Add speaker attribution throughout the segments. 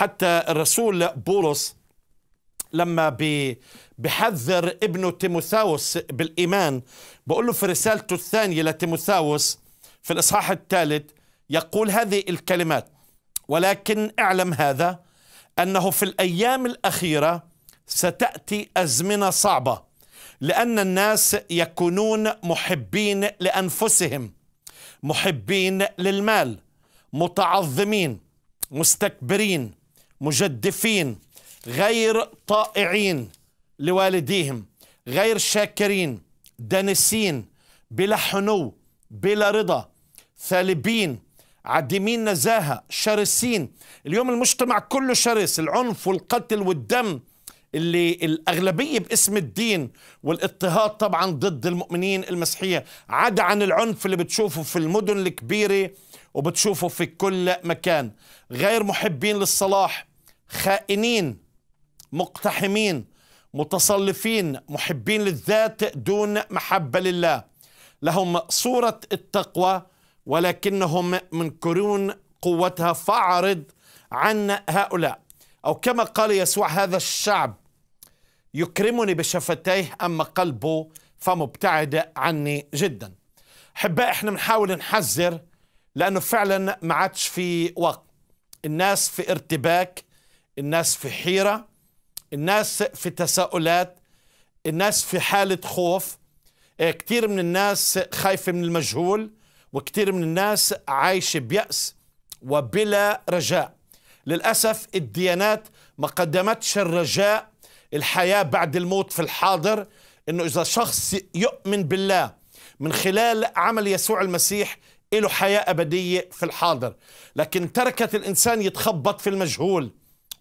Speaker 1: حتى الرسول بولس لما بحذر ابنه تيموثاوس بالإيمان بقول له في رسالته الثانية لتيموثاوس في الإصحاح الثالث يقول هذه الكلمات ولكن اعلم هذا أنه في الأيام الأخيرة ستأتي أزمنة صعبة لأن الناس يكونون محبين لأنفسهم محبين للمال متعظمين مستكبرين مجدفين غير طائعين لوالديهم غير شاكرين دانسين بلا حنو بلا رضا ثالبين عديمين نزاهة شرسين اليوم المجتمع كله شرس العنف والقتل والدم اللي الأغلبية باسم الدين والاضطهاد طبعا ضد المؤمنين المسيحية عدا عن العنف اللي بتشوفه في المدن الكبيرة وبتشوفه في كل مكان غير محبين للصلاح خائنين مقتحمين متصلفين محبين للذات دون محبة لله لهم صورة التقوى ولكنهم منكرون قوتها فاعرض عن هؤلاء أو كما قال يسوع هذا الشعب يكرمني بشفتيه أما قلبه فمبتعد عني جدا حباء احنا بنحاول نحذر لأنه فعلا ما عادش في وقت الناس في ارتباك الناس في حيرة الناس في تساؤلات الناس في حالة خوف إيه، كثير من الناس خايفة من المجهول وكثير من الناس عايشة بيأس وبلا رجاء للأسف الديانات ما قدمتش الرجاء الحياة بعد الموت في الحاضر إنه إذا شخص يؤمن بالله من خلال عمل يسوع المسيح له حياة أبدية في الحاضر لكن تركت الإنسان يتخبط في المجهول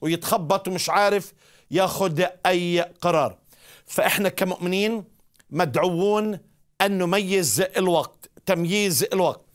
Speaker 1: ويتخبط ومش عارف ياخذ اي قرار فاحنا كمؤمنين مدعوون ان نميز الوقت تمييز الوقت